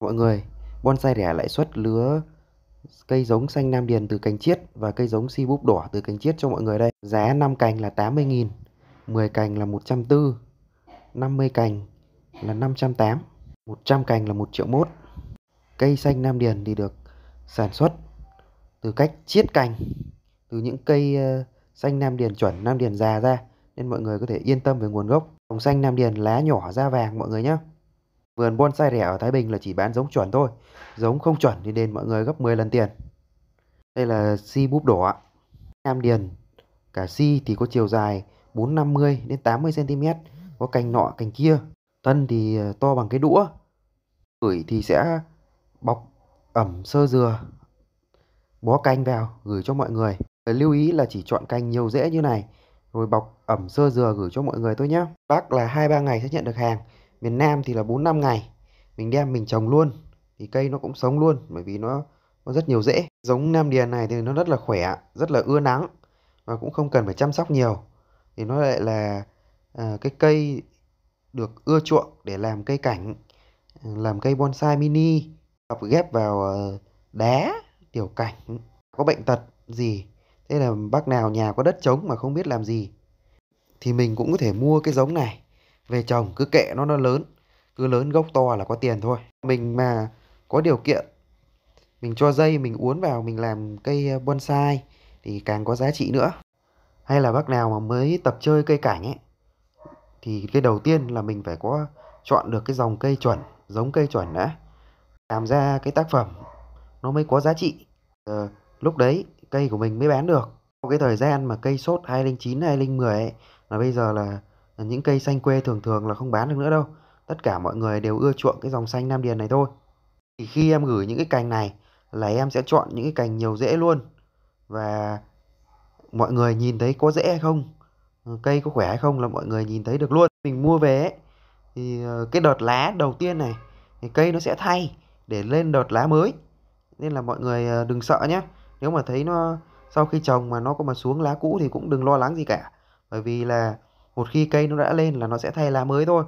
Mọi người, bonsai rẻ lãi suất lứa cây giống xanh Nam Điền từ cành chiết và cây giống si búp đỏ từ cành chiết cho mọi người đây. Giá 5 cành là 80.000, 10 cành là 140, 50 cành là 508, 100 cành là 1 triệu mốt. Cây xanh Nam Điền thì được sản xuất từ cách chiết cành từ những cây ờ, xanh Nam Điền chuẩn, Nam Điền già ra nên mọi người có thể yên tâm về nguồn gốc. Hồng xanh Nam Điền lá nhỏ da vàng mọi người nhé. Vườn bonsai rẻ ở Thái Bình là chỉ bán giống chuẩn thôi. Giống không chuẩn thì đền mọi người gấp 10 lần tiền. Đây là si búp đỏ. Nam Điền. Cả si thì có chiều dài 450 đến 80 cm, có cành nọ cành kia. Thân thì ờ, to bằng cái đũa. Gửi thì sẽ bọc ẩm sơ dừa bó canh vào gửi cho mọi người. Lưu ý là chỉ chọn canh nhiều rễ như này rồi bọc ẩm sơ dừa gửi cho mọi người thôi nhé. Bác là 2 3 ngày sẽ nhận được hàng miền Nam thì là 4 5 ngày mình đem mình trồng luôn thì cây nó cũng sống luôn bởi vì nó nó rất nhiều rễ. Giống Nam Điền này thì nó rất là khỏe, rất là ưa nắng và cũng không cần phải chăm sóc nhiều. Thì nó lại là à, cái cây được ưa chuộng để làm cây cảnh, làm cây bonsai mini, tập ghép vào ờ, đá, tiểu cảnh, có bệnh tật gì. Thế là bác nào nhà có đất trống mà không biết làm gì thì mình cũng có thể mua cái giống này về trồng cứ kệ nó nó lớn cứ lớn gốc to là có tiền thôi mình mà có điều kiện mình cho dây mình uốn vào mình làm cây ờ, bonsai thì càng có giá trị nữa hay là bác nào mà mới tập chơi cây cảnh ấy thì cái đầu tiên là mình phải có chọn được cái dòng cây chuẩn giống cây chuẩn đã làm ra cái tác phẩm nó mới có giá trị ờ, lúc đấy cây của mình mới bán được cái thời gian mà cây sốt 209 210 ấy là bây giờ là những cây xanh quê thường thường là không bán được nữa đâu tất cả mọi người đều ưa chuộng cái dòng xanh nam điền này thôi thì khi em gửi những cái cành này là em sẽ chọn những cái cành nhiều rễ luôn và mọi người nhìn thấy có rễ hay không ờ, cây có khỏe hay không là mọi người nhìn thấy được luôn mình mua về thì ờ, cái đợt lá đầu tiên này thì cây nó sẽ thay để lên đợt lá mới nên là mọi người ờ, đừng sợ nhé nếu mà thấy nó sau khi trồng mà nó có mà xuống lá cũ thì cũng đừng lo lắng gì cả bởi vì là một khi cây nó đã lên là nó sẽ thay lá mới thôi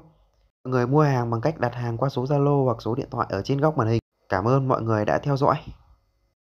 mọi người mua hàng bằng cách đặt hàng qua số zalo hoặc số điện thoại ở trên góc màn hình cảm ơn mọi người đã theo dõi